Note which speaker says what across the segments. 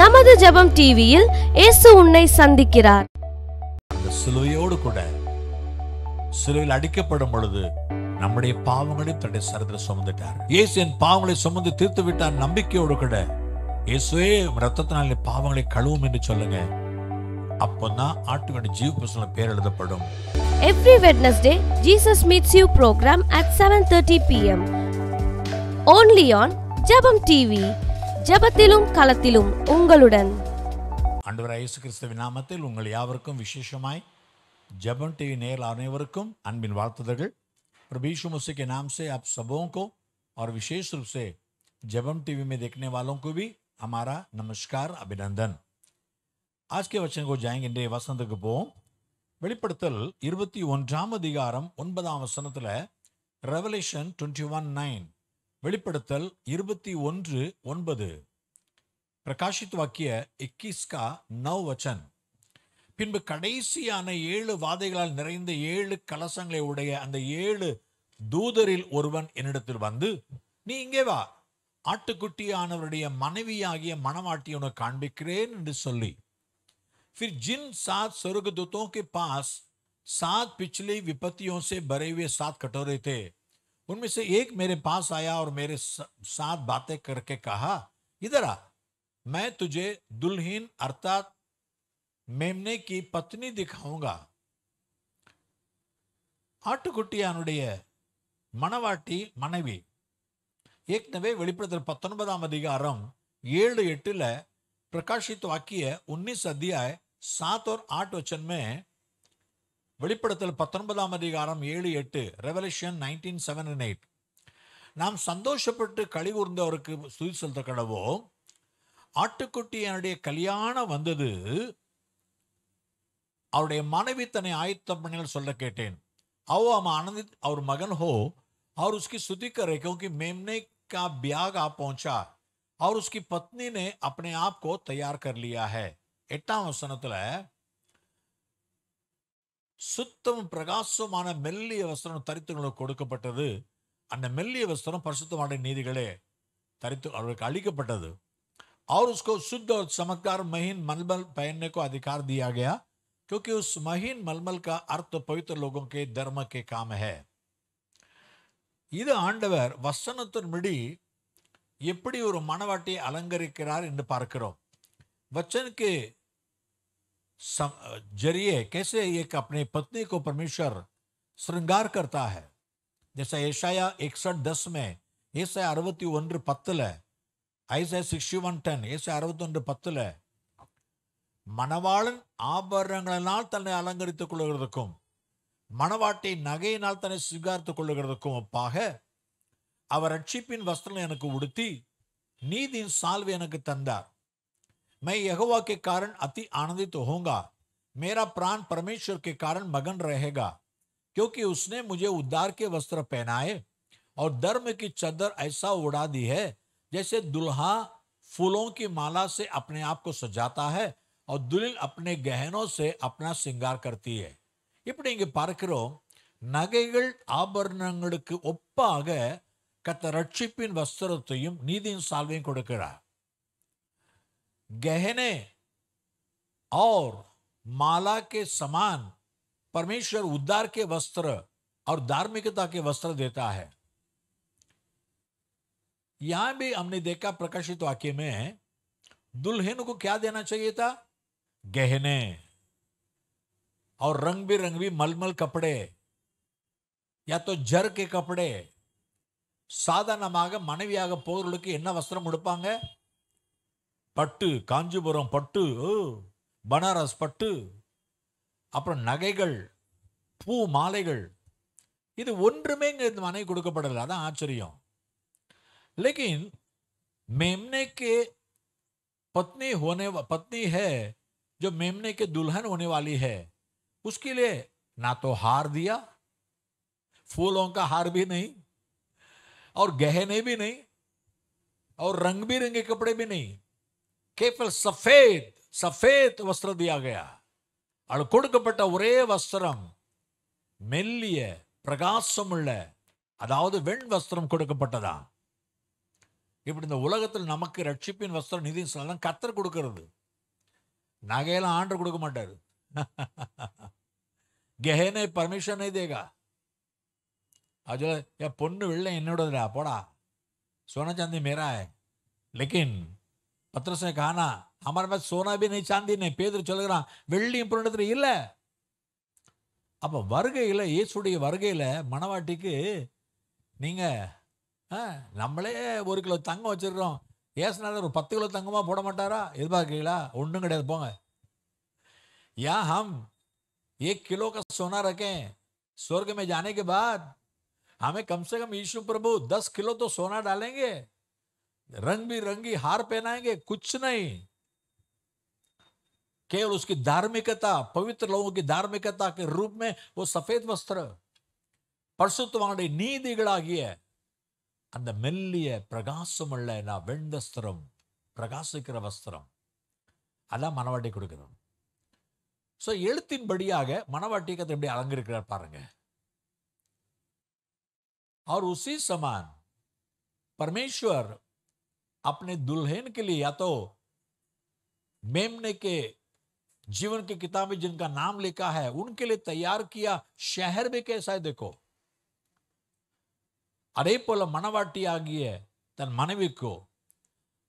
Speaker 1: நமது ஜபம் டிவியில் இயேசு உன்னை சந்திக்கிறார் அந்த சிலுவையோடு கூட சிலுவையில் அடிக்கப்படும் பொழுது நம்முடைய பாவங்களை தன்னுடைய சரத்தில் சுமந்துட்டார் இயேசு என் பாவங்களை சுமந்து தீர்த்து விட்டார் நம்பிக்கையோடு கூட இயேசுவே ரத்தத்தினால் பாவங்களை கழுவும் என்று சொல்லுங்க அப்போதான் ஆட்டுக்கணி ஜீவ பிரசனம் பேர் எழுதப்படும் every Wednesday Jesus meets you program at seven thirty PM only on Jebam TV ஜபத்திலும் களத்திலும் உங்களுடன் அண்டவர் இயேசு கிறிஸ்துவின் நாமத்தில் உங்கள் யாவருக்கும் விசேஷமாய் जबन टीवी नेल आने को अनबिन वार्तादगल प्रभीशु मसीह के नाम से आप सबों को और विशेष रूप से जबन टीवी में देखने वालों को भी हमारा नमस्कार अभिनंदन आज के இன்றைய வசனத்துக்கு போவோம் வெளிப்படுத்தல் இருபத்தி ஒன்றாம் அதிகாரம் ஒன்பதாம் வசனத்தில் ரெவலேஷன் டுவெண்ட்டி ஒன் நைன் வெளிப்படுத்தல் இருபத்தி ஒன்று ஒன்பது பிரகாஷித் வாக்கிய இக்கிஸ்கா நவ் வச்சன் பின்பு கடைசியான ஏழு வாதைகளால் நிறைந்த ஏழு கலசங்களை உடைய அந்த ஏழு தூதரில் ஒருவன் என்னிடத்தில் வந்து நீ இங்கே வா ஆட்டுக்குட்டியானவருடைய மனைவியாகிய மனவாட்டி உனக்கு காண்பிக்கிறேன் என்று சொல்லி फिर जिन सात स्वर्गदूतों के पास सात पिछली विपत्तियों से भरे हुए सात कटोरे थे उनमें से एक मेरे पास आया और मेरे साथ बातें करके कहा इधर आ मैं तुझे दुल्हीन अर्थात मेमने की पत्नी दिखाऊंगा ஆட்டுக்குட்டியானுடைய மணவாட்டி மனைவி ஏற்கனவே வெளிப்படுத்தல் பத்தொன்பதாம் அதிகாரம் ஏழு प्रकाशित वाक्य उन्नीस अध्याय सात और आठ वचन में வெளிப்படுத்தல் பத்தொன்பதாம் அதிகாரம் ஏழு எட்டு revolution nineteen seven and eight நாம் சந்தோஷப்பட்டு களி கூர்ந்தவருக்கு சுதி செலுத்த கடவோ ஆட்டுக்குட்டி என்னுடைய கல்யாணம் வந்தது அவருடைய மனைவி தன்னை ஆயத்த பண்ணிகள் சொல்ல கேட்டேன் அவ அவன் ஆனந்தித் அவர் மகன் ஹோ அவர் உஸ்கி स्तुति कर रहे क्योंकि मेमने का ब्याग आ पहुंचा और उसकी पत्नी ஆப்கோ தயார் आप எட்டாம் வசனத்தில் சுத்தம் பிரகாசமான மெல்லிய வஸ்திரம் தரித்துகளுக்கு கொடுக்கப்பட்டது அந்த மெல்லிய வஸ்திரம் பரிசுத்தமான நீதிகளே தரித்து அவர்களுக்கு அளிக்கப்பட்டது அவர் சுத்த शुद्ध और மல்மல் महीन मलमल पहनने கியூக்கி உஸ் दिया மல்மல் क्योंकि அர்த்த महीन मलमल का अर्थ கே लोगों இது ஆண்டவர் வசனத்தின் மிடி எப்படி ஒரு மனவாட்டியை அலங்கரிக்கிறார் என்று பார்க்கிறோம் வச்சனுக்கு जरिए कैसे एक अपने पत्नी को परमेश्वर श्रृंगार करता है जैसा ऐशाया इकसठ दस में ஏசை அறுபத்தி ஒன்று பத்தில் ஐசை சிக்ஸ்டி ஒன் டென் ஏசை அறுபத்தொன்று பத்தில் மணவாளன் ஆபரணங்களினால் தன்னை அலங்கரித்துக் கொள்ளுகிறதுக்கும் மணவாட்டை நகையினால் தன்னை சுவீகாரித்துக் கொள்ளுகிறதுக்கும் ஒப்பாக அவர் ரட்சிப்பின் வஸ்திரம் எனக்கு உடுத்தி நீதியின் சால்வை எனக்கு தந்தார் मैं यहोवा के कारण अति आनंदित तो होऊंगा मेरा प्राण परमेश्वर के कारण मगन रहेगा क्योंकि उसने मुझे उद्धार के वस्त्र पहनाए और धर्म की चदर ऐसा उड़ा दी है जैसे दुल्हा फूलों की माला से अपने आप को सजाता है और दुलिल अपने गहनों से अपना श्रृंगार करती है இப்படி இங்கே பார்க்கிறோம் நகைகள் ஆபரணங்களுக்கு ஒப்பாக கத்த ரட்சிப்பின் வஸ்திரத்தையும் நீதியின் சால்வையும் கொடுக்கிறார் गहने और माला के समान परमेश्वर उद्धार के वस्त्र और धार्मिकता के वस्त्र देता है यहां भी हमने देखा प्रकाशित वाक्य में दुल्हन को क्या देना चाहिए था गहने और रंग बिरंगी मलमल कपड़े या तो जर के कपड़े சாதாரணமாக மனைவியாக போர்களுக்கு वस्त्र வஸ்திரம் கொடுப்பாங்க பட்டு कांजीपुरम பட்டு बनारस பட்டு அப்புறம் நகைகள் பூ மாலைகள் இது ஒன்றுமே இங்கே இந்த மனை கொடுக்கப்படலை लेकिन मेमने के पत्नी होने पत्नी है जो मेमने के दुल्हन होने वाली है उसके लिए ना तो हार दिया फूलों का हार भी नहीं और गहने भी नहीं और रंग बिरंगे कपड़े भी नहीं கேஃபல் சஃபேத் சஃபேத் வஸ்திரதியாகையா அவளுக்கு கொடுக்கப்பட்ட ஒரே வஸ்திரம் மெல்லிய பிரகாசமுள்ள அதாவது வெண் வஸ்திரம் கொடுக்கப்பட்டதா இப்படி இந்த உலகத்தில் நமக்கு ரட்சிப்பின் வஸ்திரம் நிதின்னு சொல்லலாம் கத்தர் கொடுக்கறது நகையெல்லாம் ஆண்டு கொடுக்க மாட்டார் கெஹனே பர்மிஷன் தேகா அது என் பொண்ணு வெள்ளை என்னோடதுடா போடா சோனச்சாந்தி மேரா லெக்கின் பத்திரஸ் காணா कहा ना हमारे पास சாந்தி भी பேதர் சொல்லுகிறான் வெள்ளி புரண்டு இல்லை அப்போ வருகையில் இயேசுடைய வருகையில் மணவாட்டிக்கு நீங்கள் நம்மளே ஒரு கிலோ தங்கம் வச்சுருக்கிறோம் ஏசுனால ஒரு பத்து கிலோ தங்கமாக போட மாட்டாரா எதிர்பார்க்கீங்களா ஒன்றும் கிடையாது போங்க யா ஹம் ஏ கிலோ க சோனா இருக்கேன் சொர்க்கமே में जाने பாத் बाद हमें கம் ஈஷு பிரபு தஸ் கிலோ தோ சோனா டாலேங்க रंग बिरंगी हार पहनाएंगे कुछ नहीं केवल उसकी धार्मिकता पवित्र लोगों की धार्मिकता के रूप में वो सफेद वस्त्र பரிசுத்தவானுடைய நீதிகளாகிய அந்த மெல்லிய பிரகாசமுள்ள நான் வெண்வஸ்திரம் பிரகாசிக்கிற வஸ்திரம் அதான் மனவாட்டி கொடுக்கணும் ஸோ எழுத்தின்படியாக மனவாட்டிக்கத்தை எப்படி அலங்கிருக்கிறார் பாருங்க और उसी समान परमेश्वर अपने दुल्हन के लिए या तो मेमने के जीवन की किताब में जिनका नाम लिखा है उनके लिए तैयार किया शहर भी कैसा है देखो அதே போல மணவாட்டியாகிய தன் மனைவிக்கோ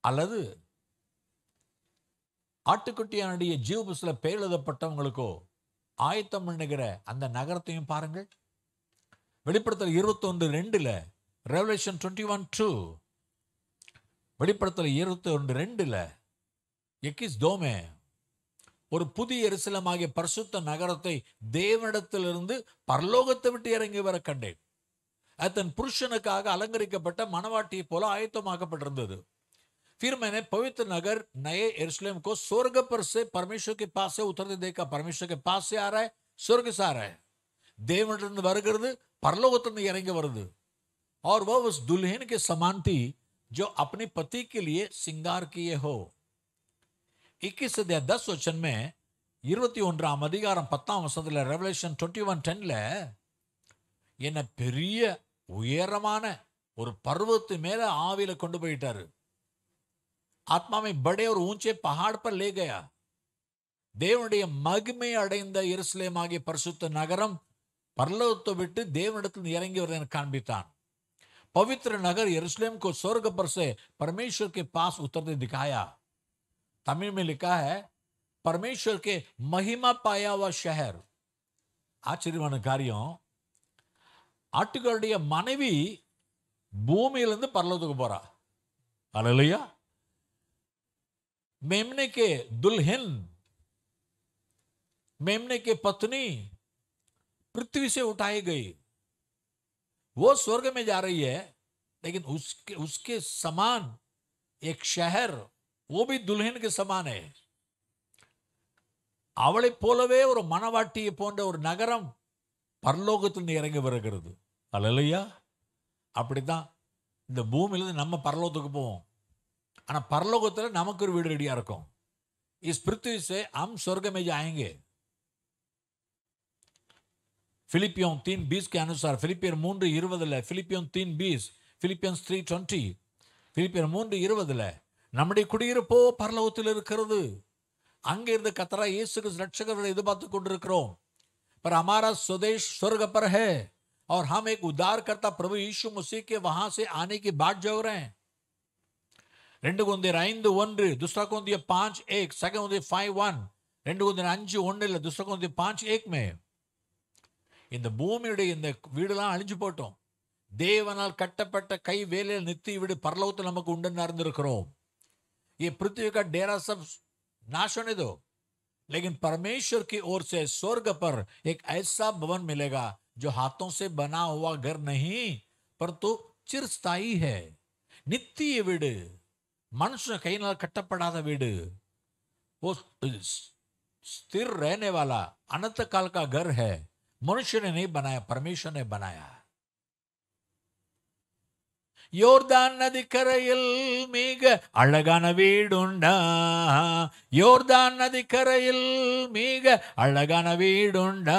Speaker 1: அல்லது ஆட்டுக்குட்டியானுடைய ஜீவபுஸில் பெயர் எழுதப்பட்டவங்களுக்கோ ஆயத்தம் பண்ணுகிற அந்த நகரத்தையும் பாருங்கள் வெளிப்படுத்தல் இருபத்தொன்று ரெண்டில் ரெவலேஷன் டுவெண்ட்டி ஒன் டூ வெளிப்படத்தில் இருபத்தி ஒன்று ரெண்டில் எக்கிஸ் தோமே ஒரு புதிய எரிசலமாகிய பரிசுத்த நகரத்தை தேவனிடத்திலிருந்து பரலோகத்தை விட்டு இறங்கி வர கண்டேன் அது தன் புருஷனுக்காக அலங்கரிக்கப்பட்ட மணவாட்டியை போல ஆயத்தமாக்கப்பட்டிருந்தது फिर பவித்த நகர் நய नए சொர்க்க को स्वर्ग पर பாசே உத்தரத்தை தேக்க पास से उतरते देखा परमेश्वर के पास வருகிறது பரலோகத்திலிருந்து இறங்கி வருது और वह उस दुल्हन जो अपने पति के लिए सिंगार किए हो இக்கிஸ் அத்தியா தஸ் வச்சன்மே இருபத்தி ஒன்றாம் அதிகாரம் பத்தாம் வருஷத்தில் ரெவலேஷன் டுவெண்ட்டி ஒன் டென்ல என்ன பெரிய உயரமான ஒரு பருவத்து மேல ஆவியில கொண்டு போயிட்டாரு ஆத்மாவை படே ஒரு ஊஞ்சே பஹாட் பர் லே கயா தேவனுடைய மகிமை அடைந்த இருசலேமாகிய பரிசுத்த நகரம் பர்லவத்தை விட்டு தேவனிடத்தில் இறங்கி வருவதை காண்பித்தான் पवित्र नगर यरूशलेम को स्वर्ग पर से परमेश्वर के पास उतरते दिखाया तमिल में लिखा है परमेश्वर के महिमा पाया हुआ शहर आश्चर्य कार्य ಆಟಗಾರಡಿಯ मनवी भूमि பரலோகத்துக்கு मेमने के दुल्हन मेमने के पत्नी पृथ्वी से उठाई गई वो स्वर्ग में जा रही है लेकिन उसके उसके समान एक शहर वो भी दुल्हन के समान है அவளை போலவே ஒரு மணவாட்டியை போன்ற ஒரு நகரம் பரலோகத்தில் இறங்கி வருகிறது அல்லையா அப்படி தான் இந்த பூமியிலேருந்து நம்ம பரலோகத்துக்கு போவோம் ஆனால் பரலோகத்தில் நமக்கு ஒரு வீடு ரெடியாக இருக்கும் इस पृथ्वी से हम स्वर्ग में जाएंगे பிலிப்பியோன் தீன் பீஸ்க்கு அனுசார் பிலிப்பியர் மூன்று இருபதில் பிலிப்பியோன் தீன் பீஸ் பிலிப்பியன்ஸ் த்ரீ டுவெண்ட்டி பிலிப்பியர் மூன்று இருபதில் நம்முடைய குடியிருப்போ பரலோகத்தில் இருக்கிறது அங்கே இருந்து கத்தரா இயேசுக்கு ரட்சகர்களை எதிர்பார்த்து கொண்டிருக்கிறோம் पर हमारा स्वदेश स्वर्ग पर है और हम एक उद्धारकर्ता प्रभु यीशु मसीह के वहां से आने की बाट जोग रहे हैं రెండు కొందరు ఐదు ఒండ్రి దుస్రా కొంది పాంచ్ ఏక్ సగం ఉంది ఫైవ్ వన్ రెండు కొందరు అంచు ఒండ్రిల దుస్రా కొంది పాంచ్ ఏక్ మే இந்த பூமியிலே இந்த வீடலாம் அழிஞ்சி போட்டும் தேவனால் கட்டப்பட்ட கைவேலைய நித்திய வீடு பரலோகத்தில் நமக்கு உண்டenarந்திருக்கிறோம் இயே புருதீக டேராசப் नाश ஆனது லேகின் பரமேஷர் கீ ओर से स्वर्ग पर एक ऐसा भवन मिलेगा जो हाथों से बना हुआ घर नहीं परतु चिरस्थाई है நித்திய வீடு मनुष्य கைனால் கட்டப்படாத வீடு स्थिर रहने वाला अनंत काल का घर है मनुष्य ने नहीं बनाया परमेश्वर ने बनाया யோர்தான் நதிக்கரையில் மிக அழகான வீடுண்டா யோர்தான் நதிக்கரையில் மிக அழகான வீடுண்டா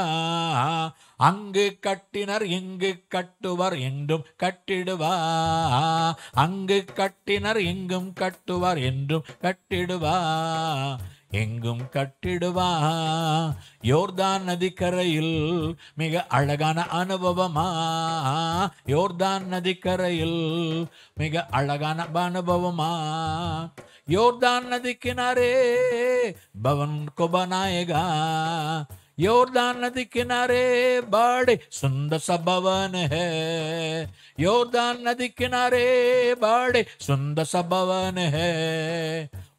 Speaker 1: அங்கு கட்டினர் இங்கு கட்டுவர் என்றும் கட்டிடுவா அங்கு கட்டினர் இங்கும் கட்டுவார் என்றும் கட்டிடுவா எங்கும் கட்டிடுவா யோர்தான் நதிக்கரையில் மிக அழகான அனுபவமா யோர்தான் நதிக்கரையில் மிக அழகான அனுபவமா யோர்தான் நதிக்கினாரே பவன் குபநாயகா யோர்தான் நதி किनारे பாடி சுந்த सा भवन है योरदान नदी किनारे बड़े सुंदर सा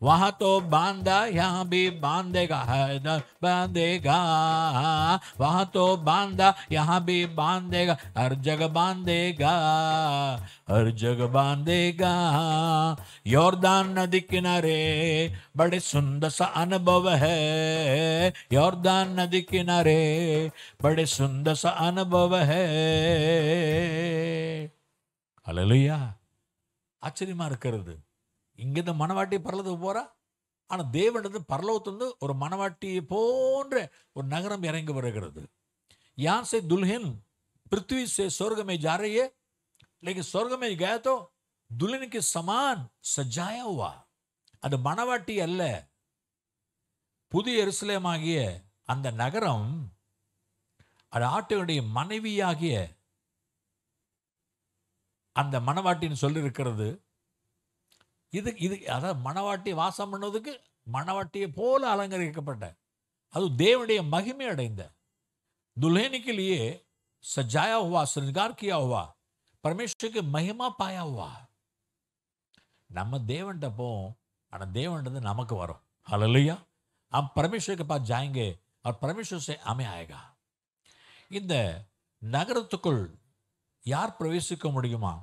Speaker 1: वहां तो बांधा यहाँ भी बांधेगा हैदर बांधेगा वहां तो बांधा यहाँ भी बांधेगा हर जगह बांधेगा हर जगह बांधेगा योरदान नदी किनारे बड़े सुंदर सा अनुभव है योरदान नदी किनारे बड़े सुंदर सा अनुभव है हालेलुया ஆச்சரியமா இருக்கிறது இங்கேருந்து மனவாட்டி பரலத்துக்கு போகிறா ஆனால் தேவனது பரலோகத்திலிருந்து ஒரு மனவாட்டியை போன்ற ஒரு நகரம் இறங்கி வருகிறது யான் சே துல்ஹின் பிருத்வி சே சொர்க்கமே ஜாரையே லேக்கின் சொர்க்கமே கேத்தோ துல்ஹனுக்கு சமான் சஜாயவா ஹுவா அது மனவாட்டி அல்ல புதிய எருசலேமாகிய அந்த நகரம் அது ஆட்டுகளுடைய மனைவியாகிய அந்த மனவாட்டின்னு சொல்லியிருக்கிறது இது இது அதாவது மணவாட்டி வாசம் பண்ணதுக்கு மணவாட்டியை போல அலங்கரிக்கப்பட்ட அது தேவனுடைய மகிமை அடைந்த துல்ஹேனிக்கிலேயே சஜாயா ஹுவா श्रृंगार किया हुआ பரமேஸ்வருக்கு மகிமா பாயா ஹுவா நம்ம தேவன்கிட்ட போவோம் ஆனால் தேவன்றது நமக்கு வரும் ஹலலையா அவன் பரமேஸ்வருக்கு பார்த்து पास அவர் और அமை ஆயகா இந்த நகரத்துக்குள் யார் பிரவேசிக்க முடியுமா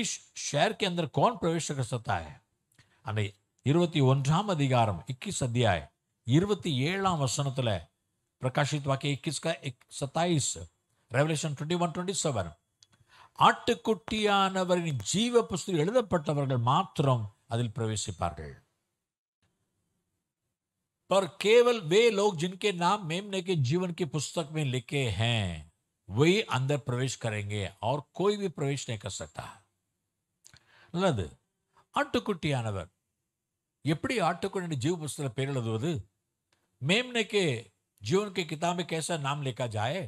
Speaker 1: इस शहर के अंदर कौन प्रवेश कर सकता है இருபத்தி ஒன்றாம் அதிகாரம் இக்கிஸ் அத்தியாயம் இருபத்தி ஏழாம் வசனத்துல பிரகாஷித் வாக்கிய இக்கிஸ்கா சத்தாயிஸ் revelation twenty one twenty seven ஆட்டுக்குட்டியானவரின் ஜீவ புஸ்தகம் எழுதப்பட்டவர்கள் மாத்திரம் அதில் பிரவேசிப்பார்கள் पर केवल वे लोग जिनके नाम मेमने के जीवन की पुस्तक में लिखे हैं वही अंदर प्रवेश करेंगे और कोई भी प्रवेश नहीं कर सकता है நல்லது ஆட்டுக்குட்டியானவர் எப்படி ஆட்டுக்குட்டி ஜீவ पुस्तक पेर लदवद मेम ने के जीवन की किताब में कैसा नाम लिखा जाए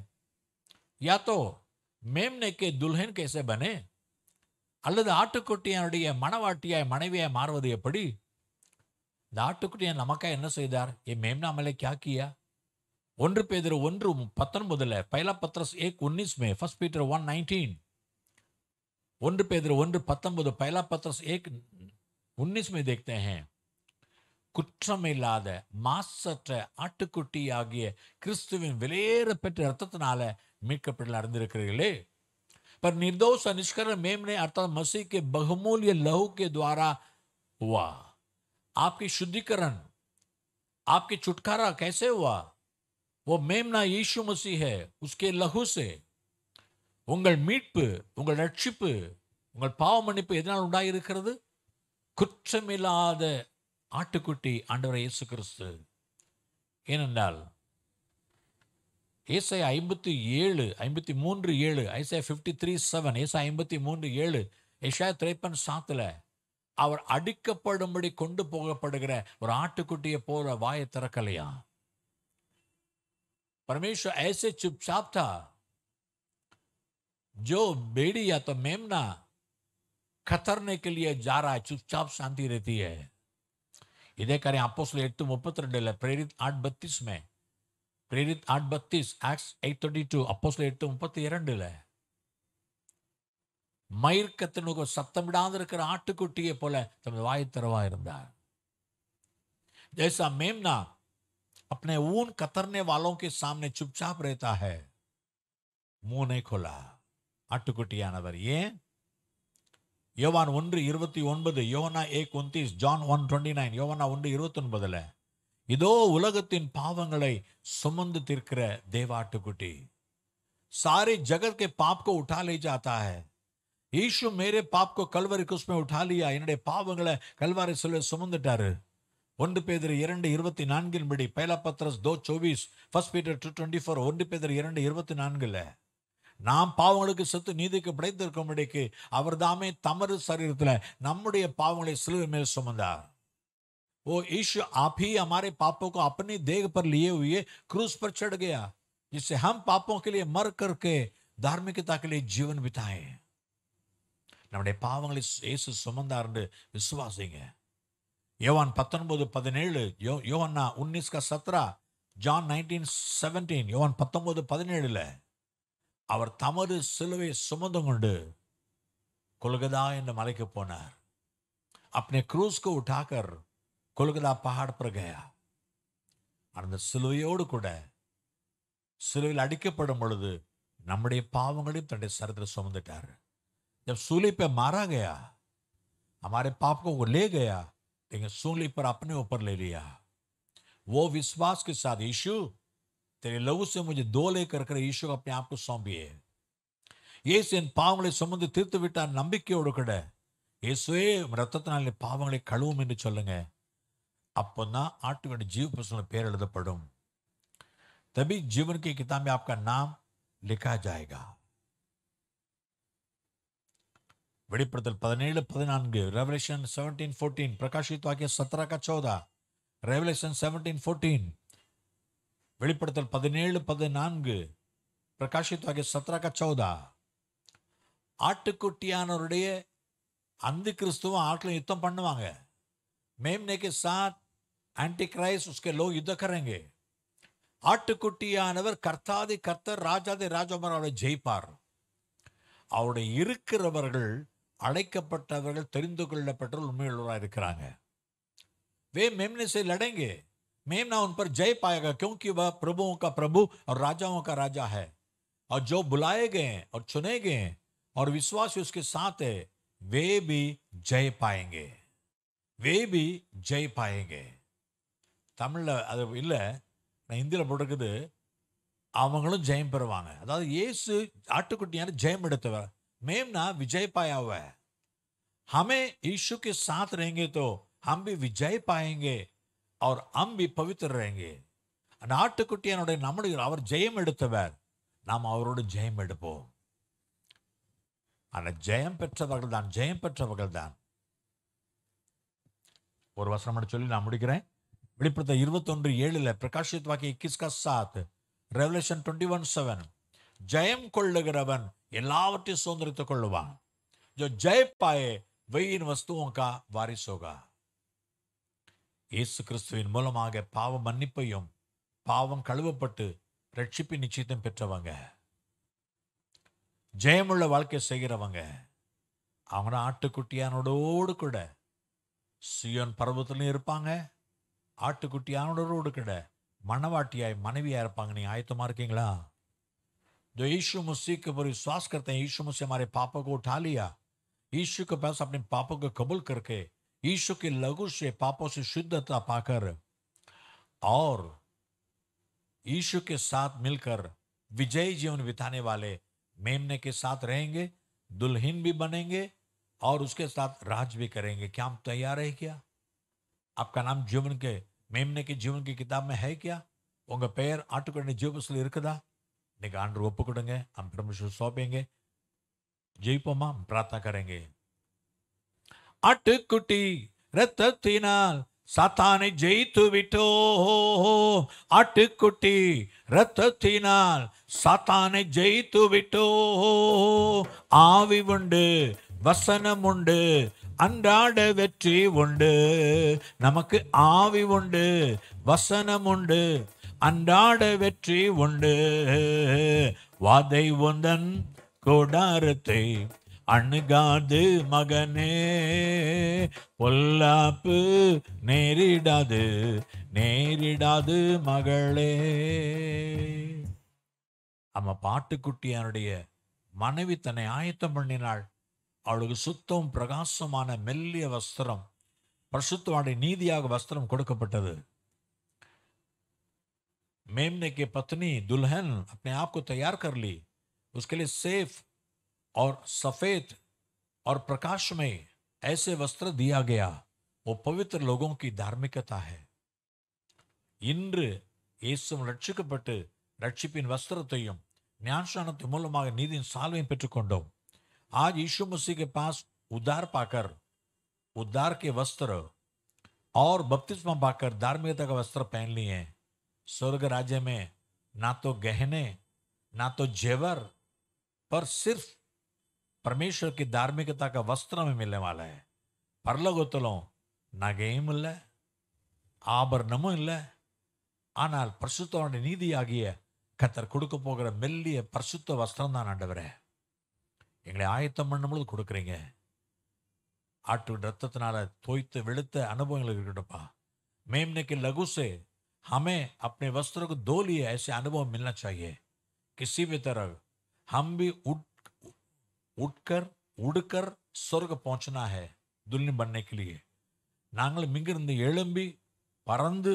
Speaker 1: கே துல்ஹன் கேச பனே அல்லது ஆட்டுக்குட்டியானுடைய மனவாட்டியாய் மனைவியாய் மாறுவது எப்படி இந்த ஆட்டுக்குட்டியன் நமக்கா என்ன செய்தார் ஏ மேம்னாமலே கியா ஒன்று பேதர் ஒன்று பத்தொன்பதுல பைலா பத்ரஸ் ஏக் உன்னிஸ் மே ஃபர்ஸ்ட் பீட்டர் ஒன் நைன்டீன் वंड पेदर वंड पहला एक उन्नीस में देखते हैं குற்றமில்லாத மாசற்ற ஆட்டுக்குட்டி ஆகிய கிறிஸ்துவின் வெளியேறப்பெற்ற இரத்தத்தினால அறிந்திருக்கிறீர்களே पर निर्दोष निष्कर्म मेम ने अर्थात मसीह के बहुमूल्य लहु के द्वारा हुआ आपकी शुद्धिकरण आपकी छुटकारा कैसे हुआ वो मेमना यीशु मसीह है उसके लहु से உங்கள் மீட்பு உங்கள் ரட்சிப்பு உங்கள் பாவ மன்னிப்பு எதனால் உண்டாயிருக்கிறது குற்றமில்லாத ஆட்டுக்குட்டி ஆண்டவர் இயேசு கிறிஸ்து ஏனென்றால் ஏசை ஐம்பத்தி ஏழு ஐம்பத்தி மூன்று ஏழு ஐசை ஃபிஃப்டி த்ரீ செவன் ஏசை ஐம்பத்தி மூன்று ஏழு ஏஷா திரைப்பன் சாத்தில் அவர் அடிக்கப்படும்படி கொண்டு போகப்படுகிற ஒரு ஆட்டுக்குட்டியை போல வாயை திறக்கலையா பரமேஸ்வர் ஐசை சுப் சாப்தா जो बेड़ी या तो मेमना खतरने के लिए जा रहा है चुपचाप शांति रहती है इधे करें आपस एट तो मुपत् प्रेरित आठ बत्तीस में प्रेरित आठ बत्तीस एक्स एट थर्टी टू अपोस एट मुपत्ति इंडल மயிர்க்கத்தின் சத்தம் இடாந்திருக்கிற ஆட்டுக்குட்டியை போல தமது வாயுத்தரவா இருந்தார் ஜெய்சா மேம்னா அப்படின் ஊன் கத்தர்னே வாலோக்கு சாமனை சுப்சாப் ரேத்தா ஹே மூனை கொலா ஆட்டுக்குட்டியானவர் ஏன் யோவான் ஒன்று இருபத்தி ஒன்பது யோவனா ஏ கொந்தீஸ் ஜான் ஒன் டுவெண்ட்டி நைன் யோவனா ஒன்று ஒன்பதுல இதோ உலகத்தின் பாவங்களை சுமந்து தீர்க்கிற தேவாட்டுக்குட்டி சாரி ஜகத் கே பாப் கோ उठा ले जाता है ஈஷு மேரே கோ கல்வரி குஸ்மே உட்டாலியா என்னுடைய பாவங்களை கல்வாரி சொல்ல சுமந்துட்டாரு ஒன்று பேதர் இரண்டு இருபத்தி நான்கின்படி பைலா பத்ரஸ் தோ சோவிஸ் first Peter two twenty four ஒன்று பேதர் இரண்டு இருபத்தி நான்குல நாம் பாவங்களுக்கு செத்து நீதிக்கு இடைக்கு அவர் தாமே தமது சரீரத்தில் நம்முடைய பாவங்களை சிலுவை மேல் சுமந்தார் ஓ ஈஷு आप ही हमारे पापों को अपनी देह पर लिए हुए க்ரூஸ் பர் चढ़ गया जिससे हम पापों के लिए मर करके धार्मिकता நம்முடைய பாவங்களை இயேசு சுமந்தார் என்று விசுவாசிங்க யோவான் பத்தொன்பது பதினேழு யோ யோவன்னா உன்னிஸ்கா சத்ரா ஜான் நைன்டீன் செவன்டீன் யோவான் பத்தொன்பது பதினேழுல அவர் தமது சிலுவை சுமந்து கொண்டு கொல்கதா என்று மலைக்கு போனார் அப்படின் க்ரூஸ்கோ டாக்கர் கொல்கதா பகாட் பிரகையா அந்த சிலுவையோடு கூட சிலுவையில் அடிக்கப்படும் பொழுது நம்முடைய பாவங்களையும் தன்னுடைய சரத்தில் சுமந்துட்டார் சூலிப்ப மாறா கயா அமாரி பாப்பக்கு ஒரு லே கயா எங்கள் சூழ்நிலை அப்பனே ஒப்பரில் இல்லையா ஓ விஸ்வாஸ்க்கு சாதி இஷ்யூ तेरे लहू से मुझे दो लेकर कर ईशो अपने आप को सौंपिए இயேசு என் பாவங்களை சுமந்து தீர்த்து விட்டார் நம்பிக்கையோடு கூட இயேசுவே ரத்தத்தினால் பாவங்களை கழுவும் என்று சொல்லுங்க அப்போதான் ஆட்டுவின் ஜீவ புஸ்தகம் பேர் எழுதப்படும் तभी जीवन की किताब में आपका नाम लिखा जाएगा வெளிப்படுத்தல் பதினேழு பதினான்கு ரெவலேஷன் செவன்டீன் ஃபோர்டீன் பிரகாஷித் வாக்கிய சத்ரா கச்சோதா ரெவலேஷன் செவன்டீன் ஃபோர்டீன் வெளிப்படுத்தல் பதினேழு பதினான்கு பிரகாஷித்வாகிய சத்ராக சௌதா ஆட்டுக்குட்டியானவருடைய அந்த கிறிஸ்துவும் ஆட்களும் யுத்தம் பண்ணுவாங்க மேம்னே கே சாத் ஆன்டி கிரைஸ் உஸ்கே லோ யுத்தம் கரங்கே ஆட்டுக்குட்டியானவர் கர்த்தாதி கர்த்தர் ராஜாதி ராஜகுமார் அவரை ஜெயிப்பார் அவருடைய இருக்கிறவர்கள் அழைக்கப்பட்டவர்கள் தெரிந்து கொள்ளப்பட்டவர்கள் உண்மையுள்ளவராக இருக்கிறாங்க வே மெம்னிசை லடங்கே मेमना उन पर जय पाएगा क्योंकि वह प्रभुओं का प्रभु और राजाओं का राजा है और जो बुलाए गए हैं और चुने गए हैं और विश्वास उसके साथ है वे भी जय पाएंगे वे भी जय पाएंगे தமிழில் அது இல்லை நான் ஹிந்தியில் போட்டிருக்குது அவங்களும் ஜெயம் பெறுவாங்க அதாவது இயேசு ஆட்டுக்குட்டியான ஜெயம் मेमना विजय पाया हुआ है हमें ईशु के साथ रहेंगे तो हम भी विजय पाएंगे அவர் அம்பி भी पवित्र रहेंगे நாட்டுக்குட்டியனுடைய நம்முடைய அவர் ஜெயம் எடுத்தவர் நாம் அவரோடு ஜெயம் எடுப்போம் ஆனால் ஜெயம் பெற்றவர்கள் தான் ஜெயம் பெற்றவர்கள் தான் ஒரு வசனம் சொல்லி நான் முடிக்கிறேன் வெளிப்படுத்த இருபத்தொன்று ஏழில் பிரகாஷித் வாக்கிய கிஸ்கா சாத் ரெவலேஷன் டுவெண்ட்டி ஒன் செவன் ஜெயம் கொள்ளுகிறவன் எல்லாவற்றையும் சுதந்திரத்தை கொள்ளுவான் ஜோ ஜெயப்பாயே பாயே வெயின் வஸ்துவோங்கா கா இயேசு கிறிஸ்துவின் மூலமாக பாவம் மன்னிப்பையும் பாவம் கழுவப்பட்டு ரட்சிப்பு நிச்சயத்தம் பெற்றவங்க ஜெயமுள்ள வாழ்க்கை செய்கிறவங்க அவங்கள ஆட்டுக்குட்டியானோடோடு கூட சுயன் பருவத்திலையும் இருப்பாங்க ஆட்டுக்குட்டியானோடோடு கூட மணவாட்டியாய் மனைவியாக இருப்பாங்க நீ ஆயத்தமாக இருக்கீங்களா இதோ यीशु मसीह के ऊपर विश्वास மாதிரி பாப்பகோ यीशु मसीह हमारे அப்படின்னு को उठा लिया यीशु के लघु से पापों से शुद्धता पाकर और यीशु के साथ मिलकर विजयी जीवन बिताने वाले मेमने के साथ रहेंगे दुल्हीन भी बनेंगे और उसके साथ राज भी करेंगे क्या हम तैयार है क्या आपका नाम जीवन के मेमने के जीवन की किताब में है क्या உங்கள் பெயர் आटुकड़ने ஜீவபஸில் இருக்குதா இன்னைக்கு ஆண்டு ஒப்பு கொடுங்க நம்ம பெருமிஷன் சோப்பேங்க ஜெயிப்போமா பிரார்த்தா கரேங்க ஆட்டுக்குட்டி இரத்தத்தினால் சாத்தானை ஜெயித்து விட்டோ ஆட்டுக்குட்டி இரத்தத்தினால் சாத்தானை ஜெயித்து விட்டோ ஆவி உண்டு வசனம் உண்டு அன்றாட வெற்றி உண்டு நமக்கு ஆவி உண்டு வசனம் உண்டு அன்றாட வெற்றி உண்டு வாதை உந்தன் கோடாரத்தை அணுகாது மகனே பொல்லாப்பு நேரிடாது நேரிடாது மகளே ஆமாம் பாட்டுக்குட்டியானுடைய மனைவி தன்னை ஆயத்தம் பண்ணினாள் அவளுக்கு சுத்தம் பிரகாசமான மெல்லிய வஸ்திரம் பிரசுத்தவாடி நீதியாக வஸ்திரம் கொடுக்கப்பட்டது மேம்னைக்கு பத்னி துல்ஹன் அப்படி अपने தயார் கர்லி तैयार சேஃப் और सफेद और प्रकाश में ऐसे वस्त्र दिया गया वो पवित्र लोगों की धार्मिकता है இயேசும் पट ரட்சிப்பின் வஸ்திரத்தையும் ஞானஸ்நானத்தின் மூலமாக आज यीशु मसीह के पास उदार पाकर उदार के वस्त्र और बपतिस्मा पाकर धार्मिकता का वस्त्र पहन लिए स्वर्ग राज्य में ना तो गहने ना तो जेवर पर सिर्फ పరమేశ్వర్ కి ధార్మికత వస్త్రం మిల్లే వాళ్ళ పర్లగొత్తలం நகையும் இல்லை ஆபரணமும் இல்லை ஆனால் பரிசுத்தோட நீதியாகிய கத்தர் கொடுக்க போகிற மெல்லிய பரிசுத்த வஸ்திரம் தான் ஆண்டவரே எங்களை ஆயத்தம் பண்ணும்பொழுது கொடுக்குறீங்க ஆட்டு ரத்தத்தினால தோய்த்து வெளுத்த அனுபவங்களுக்கு இருக்கட்டும்ப்பா மேம்னைக்கு லகு से हमें अपने वस्त्रों को धो लिए ऐसे अनुभव मिलना चाहिए உட்கர் உடுக்கர் சொர்க்க போச்சனாக துல்லியம் பண்ணைக்கிலேயே நாங்கள் இங்கிருந்து எழும்பி பறந்து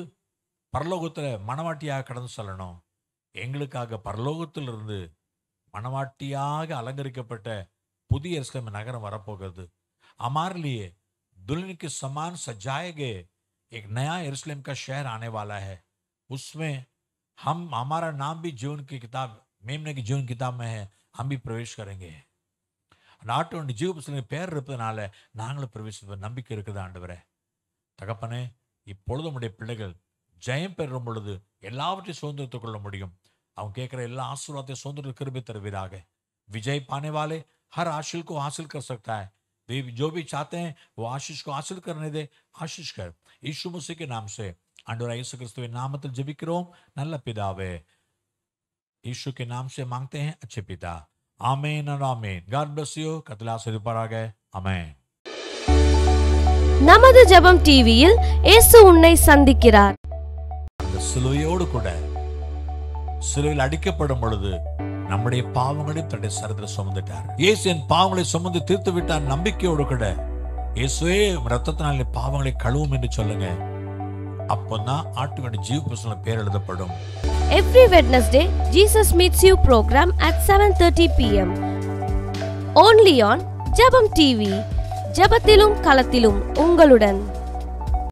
Speaker 1: பரலோகத்தில் மணவாட்டியாக கடந்து சொல்லணும் எங்களுக்காக பரலோகத்திலிருந்து மணவாட்டியாக அலங்கரிக்கப்பட்ட புதிய எஸ்கம் நகரம் வரப்போகிறது அமார்லியே दुल्हन के समान सजाए गए एक नया यरूशलेम का शहर आने वाला है उसमें हम हमारा नाम भी जीवन की किताब मेमने की जीवन किताब में है हम भी प्रवेश करेंगे நாட்டோட ஜீவபுஸ்தலிங்க பேர் இருப்பதனால நாங்களும் பிரவேசிப்ப நம்பிக்கை இருக்குது ஆண்டவரே தகப்பனே இப்பொழுது நம்முடைய பிள்ளைகள் ஜெயம் பெறும் பொழுது எல்லாவற்றையும் சுதந்திரத்துக் கொள்ள முடியும் அவங்க கேட்குற எல்லா ஆசீர்வாதத்தையும் சுதந்திரத்தை கிருபி தருவீராக விஜய் பானேவாலே ஹர் ஆஷில்கோ ஹாசில் கர் சக்தா ஜோ பி சாத்தே ஓ जो भी चाहते हैं वो आशीष को हासिल करने दे இயேசு கிறிஸ்துவின் நாமத்தில் ஜெபிக்கிறோம் நல்ல பிதாவே ஈஷு நாம் சே மாங்கே मांगते பிதா amen and amen God bless you கத்தில ஆசிரிப்பாராக அமேன் நமது ஜபம் டிவியில் இயேசு உன்னை சந்திக்கிறார் அந்த சிலுவையோடு கூட சிலுவையில் அடிக்கப்படும் பொழுது நம்முடைய பாவங்களை தன்னுடைய சரத்தில் சுமந்துட்டார் இயேசு என் பாவங்களை சுமந்து தீர்த்து விட்டார் நம்பிக்கையோடு கூட இயேசுவே ரத்தத்தினாலே பாவங்களை கழுவும் என்று சொல்லுங்க அப்போதான் ஆட்டுக்கணி ஜீவ புருஷன பேர் எழுதப்படும் Every Wednesday, Jesus Meets You program at 7.30 pm. Only on Jabam TV. ஜபத்திலும் களத்திலும் உங்களுடன்